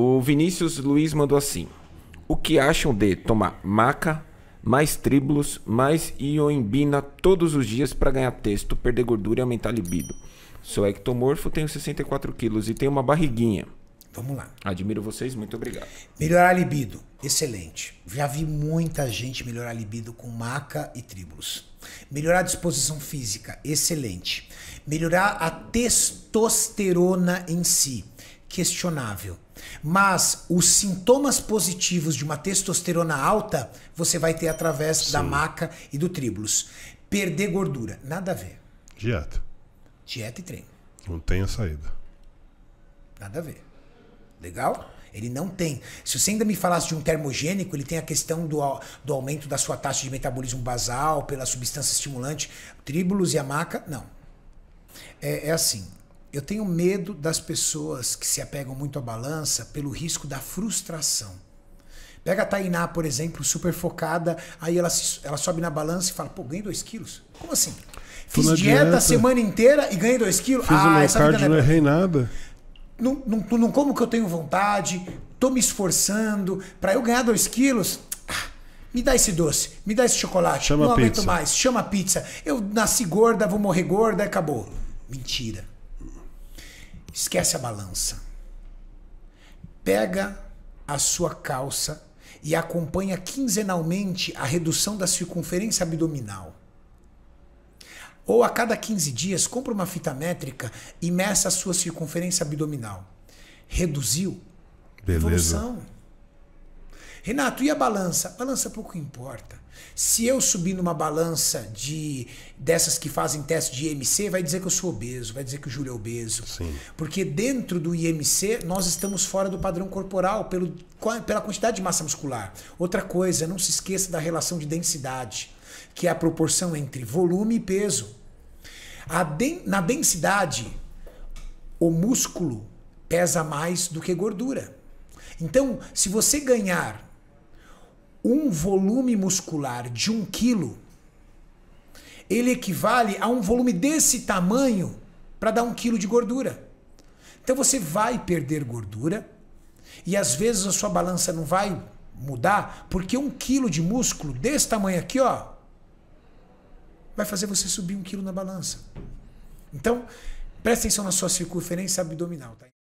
O Vinícius Luiz mandou assim: O que acham de tomar maca, mais tribulus mais ioimbina todos os dias para ganhar texto, perder gordura e aumentar libido? Sou ectomorfo, tenho 64 quilos e tenho uma barriguinha. Vamos lá. Admiro vocês, muito obrigado. Melhorar libido, excelente. Já vi muita gente melhorar libido com maca e tríbulos. Melhorar a disposição física, excelente. Melhorar a testosterona em si questionável. Mas os sintomas positivos de uma testosterona alta você vai ter através Sim. da maca e do tribulus. Perder gordura, nada a ver. Dieta. Dieta e treino. Não tem a saída. Nada a ver. Legal? Ele não tem. Se você ainda me falasse de um termogênico, ele tem a questão do, do aumento da sua taxa de metabolismo basal pela substância estimulante, tribulus e a maca, não. É, é assim. Eu tenho medo das pessoas que se apegam muito à balança pelo risco da frustração. Pega a Tainá, por exemplo, super focada, aí ela, se, ela sobe na balança e fala, pô, ganhei 2 quilos? Como assim? Fiz dieta, dieta, a semana inteira e ganhei 2 quilos? Fiz ah, um essa vida é não errei nada. Não, não, não como que eu tenho vontade, tô me esforçando, para eu ganhar 2 quilos, ah, me dá esse doce, me dá esse chocolate, chama não aguento pizza. mais, chama pizza. Eu nasci gorda, vou morrer gorda, acabou. Mentira. Esquece a balança. Pega a sua calça e acompanha quinzenalmente a redução da circunferência abdominal. Ou a cada 15 dias, compra uma fita métrica e meça a sua circunferência abdominal. Reduziu? Beleza. Evolução. Renato, e a balança? balança pouco importa. Se eu subir numa balança de dessas que fazem teste de IMC, vai dizer que eu sou obeso, vai dizer que o Júlio é obeso. Sim. Porque dentro do IMC, nós estamos fora do padrão corporal pelo, pela quantidade de massa muscular. Outra coisa, não se esqueça da relação de densidade, que é a proporção entre volume e peso. Den, na densidade, o músculo pesa mais do que gordura. Então, se você ganhar um volume muscular de um quilo, ele equivale a um volume desse tamanho para dar um quilo de gordura. Então você vai perder gordura e às vezes a sua balança não vai mudar porque um quilo de músculo desse tamanho aqui, ó, vai fazer você subir um quilo na balança. Então preste atenção na sua circunferência abdominal. Tá?